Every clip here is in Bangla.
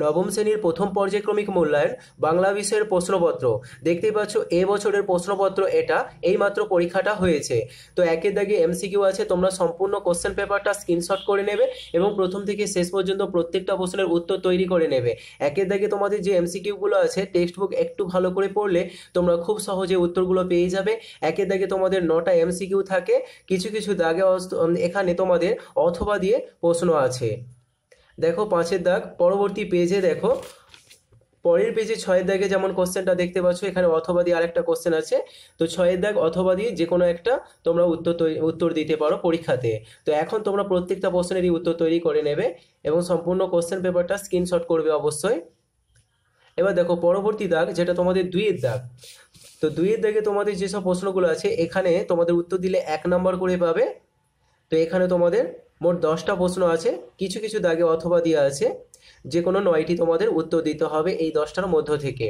নবম শ্রেণীর প্রথম পর্যায়ক্রমিক মূল্যায়ন বাংলা বিষয়ের প্রশ্নপত্র দেখতেই পাচ্ছ এ বছরের প্রশ্নপত্র এটা এইমাত্র পরীক্ষাটা হয়েছে তো একের দাগে এমসিকিউ আছে তোমরা সম্পূর্ণ কোশ্চেন পেপারটা স্ক্রিনশট করে নেবে এবং প্রথম থেকে শেষ পর্যন্ত প্রত্যেকটা প্রশ্নের উত্তর তৈরি করে নেবে একের দাগে তোমাদের যে এমসিকিউগুলো আছে টেক্সট বুক একটু ভালো করে পড়লে তোমরা খুব সহজে উত্তরগুলো পেয়ে যাবে একের দাগে তোমাদের নটা এমসিকিউ থাকে কিছু কিছু দাগে এখানে তোমাদের অথবা দিয়ে প্রশ্ন আছে দেখো পাঁচের দাগ পরবর্তী পেজে দেখো পরের পেজে ছয়ের দাগে যেমন কোশ্চেনটা দেখতে পাচ্ছ এখানে অথবা দিয়ে আরেকটা কোশ্চেন আছে তো ছয়ের দাগ অথবা দিয়ে যে কোনো একটা তোমরা উত্তর উত্তর দিতে পারো পরীক্ষাতে তো এখন তোমরা প্রত্যেকটা প্রশ্নেরই উত্তর তৈরি করে নেবে এবং সম্পূর্ণ কোশ্চেন পেপারটা স্ক্রিনশট করবে অবশ্যই এবার দেখো পরবর্তী দাগ যেটা তোমাদের দুইয়ের দাগ তো দুইয়ের দাগে তোমাদের যেসব প্রশ্নগুলো আছে এখানে তোমাদের উত্তর দিলে এক নম্বর করে পাবে তো এখানে তোমাদের মোট দশটা প্রশ্ন আছে কিছু কিছু দাগে অথবা দিয়ে আছে যে কোনো নয়টি তোমাদের উত্তর দিতে হবে এই দশটার মধ্য থেকে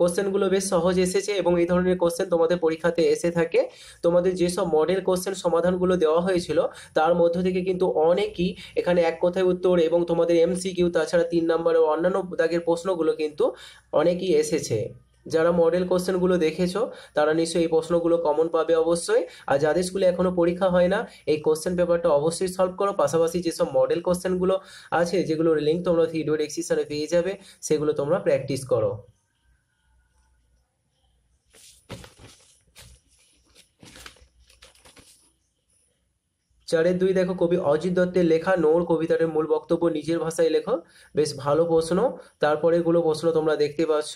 কোশ্চেনগুলো বেশ সহজ এসেছে এবং এই ধরনের কোশ্চেন তোমাদের পরীক্ষাতে এসে থাকে তোমাদের যেসব মডেল কোশ্চেন সমাধানগুলো দেওয়া হয়েছিল তার মধ্য থেকে কিন্তু অনেকই এখানে এক কথায় উত্তর এবং তোমাদের এমসিকিউ তাছাড়া তিন নম্বরের অন্যান্য দাগের প্রশ্নগুলো কিন্তু অনেকই এসেছে যারা মডেল কোশ্চেনগুলো দেখেছো তারা নিশ্চয়ই এই প্রশ্নগুলো কমন পাবে অবশ্যই আর যাদের স্কুলে এখনও পরীক্ষা হয় না এই কোশ্চেন পেপারটা অবশ্যই সলভ করো পাশাপাশি যেসব মডেল কোশ্চেনগুলো আছে যেগুলোর লিঙ্ক তোমরা ভিডিও ডেসক্রিপশনে পেয়ে যাবে সেগুলো তোমরা প্র্যাকটিস করো চারের দুই দেখো কবি অজিত দত্তের লেখা নোর কবিতার মূল বক্তব্য নিজের ভাষায় লেখো বেশ ভালো প্রশ্ন তারপরে এগুলো প্রশ্ন তোমরা দেখতে পাচ্ছ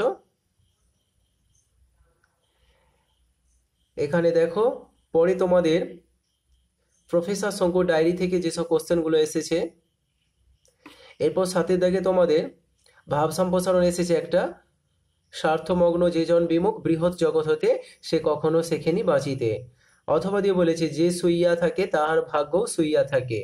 এখানে দেখো পরে তোমাদের প্রফেসর শঙ্কর ডায়েরি থেকে যেসব কোশ্চেনগুলো এসেছে এরপর সাথে দেখে তোমাদের ভাব সম্প্রসারণ এসেছে একটা স্বার্থমগ্ন যেজন বিমুখ বৃহৎ জগৎ হতে সে কখনো শেখেনি বাঁচিতে অথবা দিয়ে বলেছে যে শুইয়া থাকে তাহার ভাগ্য শুইয়া থাকে